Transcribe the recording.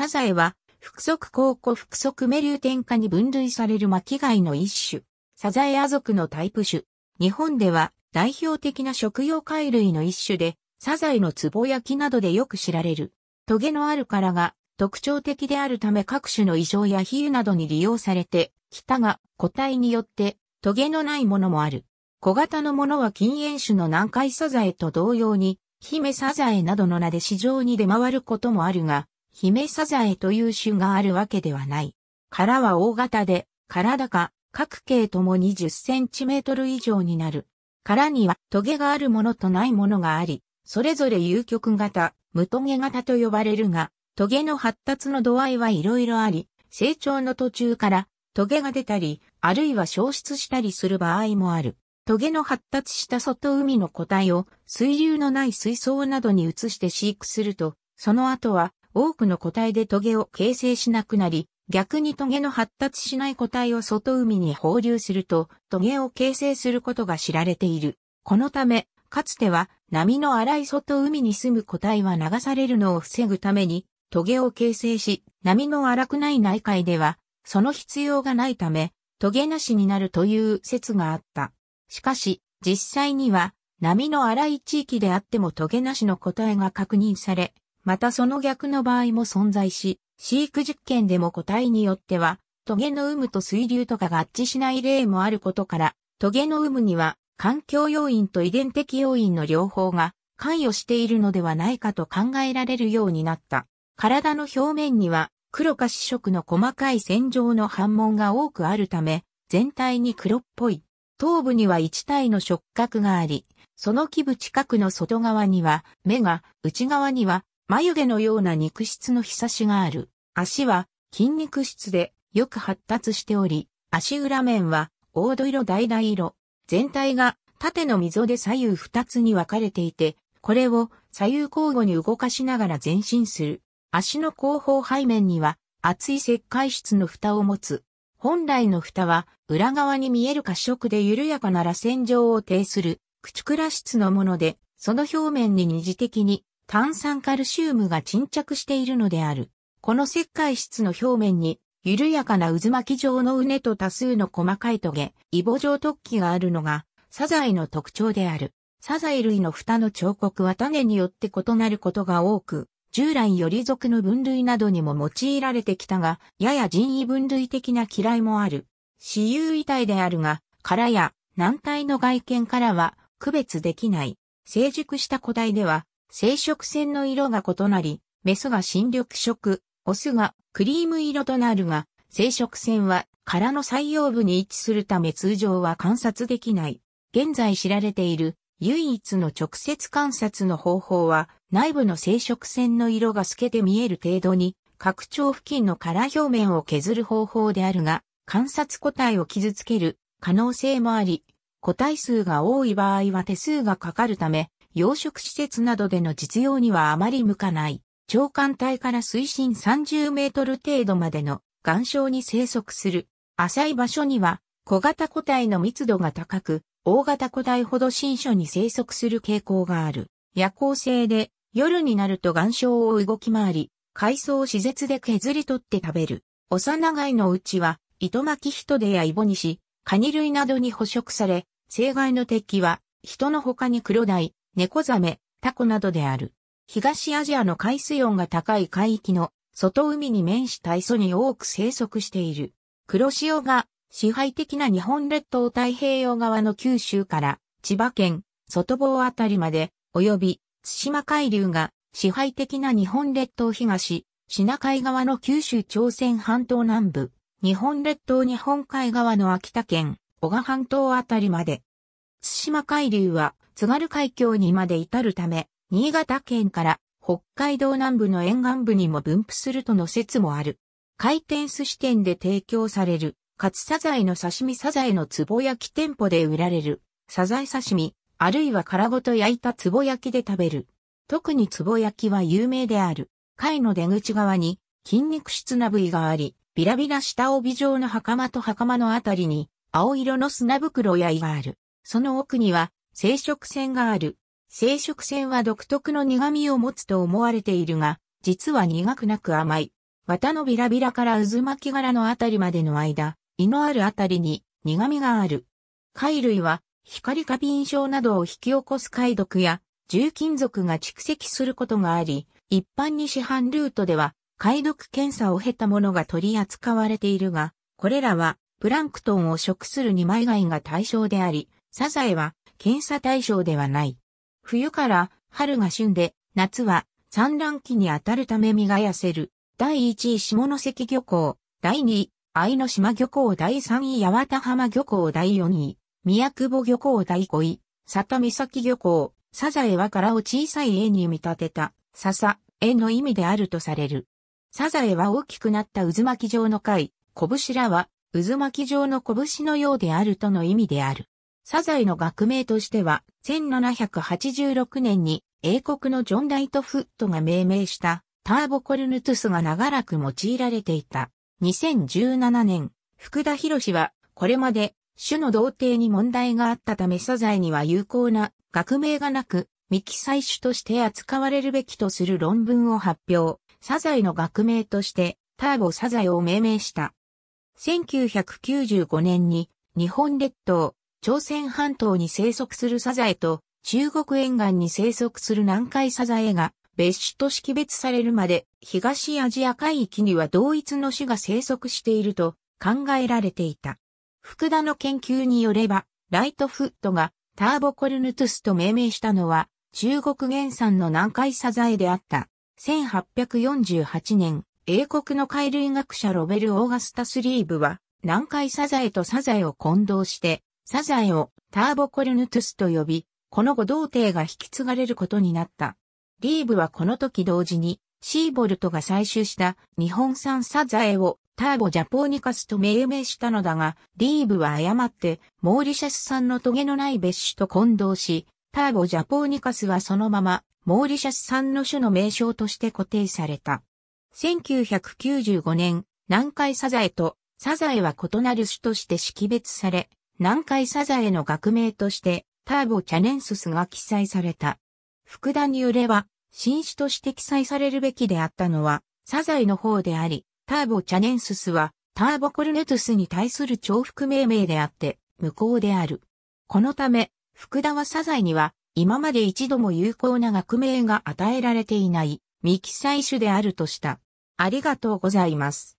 サザエは、複足高庫複足メリュー天下に分類される巻貝の一種。サザエア族のタイプ種。日本では代表的な食用貝類の一種で、サザエの壺焼きなどでよく知られる。トゲのある殻が特徴的であるため各種の異常や比喩などに利用されて、北たが個体によってトゲのないものもある。小型のものは禁煙種の南海サザエと同様に、姫サザエなどの名で市場に出回ることもあるが、姫サザエという種があるわけではない。殻は大型で、殻か、各径とも2 0センチメートル以上になる。殻にはトゲがあるものとないものがあり、それぞれ有極型、無トゲ型と呼ばれるが、トゲの発達の度合いはいろいろあり、成長の途中からトゲが出たり、あるいは消失したりする場合もある。トゲの発達した外海の個体を水流のない水槽などに移して飼育すると、その後は多くの個体でトゲを形成しなくなり、逆にトゲの発達しない個体を外海に放流すると、トゲを形成することが知られている。このため、かつては波の荒い外海に住む個体は流されるのを防ぐために、トゲを形成し、波の荒くない内海では、その必要がないため、トゲなしになるという説があった。しかし、実際には、波の荒い地域であってもトゲなしの個体が確認され、またその逆の場合も存在し、飼育実験でも個体によっては、トゲの有無と水流とか合致しない例もあることから、トゲの有無には環境要因と遺伝的要因の両方が関与しているのではないかと考えられるようになった。体の表面には黒か紫色の細かい線状の反紋が多くあるため、全体に黒っぽい。頭部には一体の触覚があり、その基部近くの外側には目が、内側には眉毛のような肉質のひさしがある。足は筋肉質でよく発達しており、足裏面は黄土色橙色。全体が縦の溝で左右二つに分かれていて、これを左右交互に動かしながら前進する。足の後方背面には厚い石灰質の蓋を持つ。本来の蓋は裏側に見える過色で緩やかな螺旋状を呈する、口倉質のもので、その表面に二次的に炭酸カルシウムが沈着しているのである。この石灰質の表面に、緩やかな渦巻き状のうねと多数の細かいトゲ、イボ状突起があるのが、サザエの特徴である。サザエ類の蓋の彫刻は種によって異なることが多く、従来より属の分類などにも用いられてきたが、やや人為分類的な嫌いもある。死有遺体であるが、殻や軟体の外見からは区別できない。成熟した個体では、生殖腺の色が異なり、メスが新緑色、オスがクリーム色となるが、生殖腺は殻の採用部に位置するため通常は観察できない。現在知られている唯一の直接観察の方法は内部の生殖腺の色が透けて見える程度に拡張付近の殻表面を削る方法であるが観察個体を傷つける可能性もあり個体数が多い場合は手数がかかるため養殖施設などでの実用にはあまり向かない、長官帯から水深30メートル程度までの岩礁に生息する。浅い場所には小型個体の密度が高く、大型個体ほど新所に生息する傾向がある。夜行性で夜になると岩礁を動き回り、海藻を施設で削り取って食べる。幼貝のうちは、糸巻きヒトデやイボニシ、カニ類などに捕食され、生害の敵は、人の他にクロダイ、猫ザメ、タコなどである。東アジアの海水温が高い海域の外海に面した磯に多く生息している。黒潮が支配的な日本列島太平洋側の九州から千葉県外房あたりまで及び対馬海流が支配的な日本列島東、シナ海側の九州朝鮮半島南部、日本列島日本海側の秋田県、小賀半島あたりまで。対馬海流は津軽海峡にまで至るため、新潟県から北海道南部の沿岸部にも分布するとの説もある。回転寿司店で提供される、カツサザエの刺身サザエの壺焼き店舗で売られる、サザエ刺身、あるいは殻ごと焼いた壺焼きで食べる。特に壺焼きは有名である。貝の出口側に筋肉質な部位があり、ビラビラした帯状の袴と袴のあたりに青色の砂袋や胃がある。その奥には生殖腺がある。生殖腺は独特の苦味を持つと思われているが、実は苦くなく甘い。綿のビラビラから渦巻き柄のあたりまでの間、胃のあるあたりに苦味がある。貝類は光過敏症などを引き起こす解毒や重金属が蓄積することがあり、一般に市販ルートでは解毒検査を経たものが取り扱われているが、これらはプランクトンを食する二枚貝が対象であり、サザエは検査対象ではない。冬から春が旬で、夏は産卵期に当たるため身が痩せる。第1位下関漁港、第2位愛の島漁港、第3位八幡浜漁港、第4位宮久保漁港、第5位佐田岬漁港、サザエは殻を小さい絵に見立てた、笹、絵の意味であるとされる。サザエは大きくなった渦巻き状の貝、拳らは渦巻き状の拳のようであるとの意味である。サザエの学名としては、1786年に英国のジョン・ライトフットが命名したターボコルヌトゥスが長らく用いられていた。2017年、福田博士は、これまで種の同定に問題があったためサザエには有効な学名がなく、未記載種として扱われるべきとする論文を発表。サザエの学名としてターボサザエを命名した。1995年に日本列島朝鮮半島に生息するサザエと、中国沿岸に生息する南海サザエが、別種と識別されるまで、東アジア海域には同一の種が生息していると考えられていた。福田の研究によれば、ライトフットがターボコルヌトゥスと命名したのは、中国原産の南海サザエであった。1848年、英国の海類学者ロベル・オーガスタスリーブは、南海サザエとサザエを混同して、サザエをターボコルヌトゥスと呼び、この後童貞が引き継がれることになった。リーブはこの時同時に、シーボルトが採集した日本産サザエをターボジャポーニカスと命名したのだが、リーブは誤ってモーリシャス産のトゲのない別種と混同し、ターボジャポーニカスはそのままモーリシャス産の種の名称として固定された。1995年、南海サザエとサザエは異なる種として識別され、南海サザエの学名として、ターボキャネンススが記載された。福田によれば、新種として記載されるべきであったのは、サザエの方であり、ターボチャネンススは、ターボコルネトスに対する重複命名であって、無効である。このため、福田はサザエには、今まで一度も有効な学名が与えられていない、未記載種であるとした。ありがとうございます。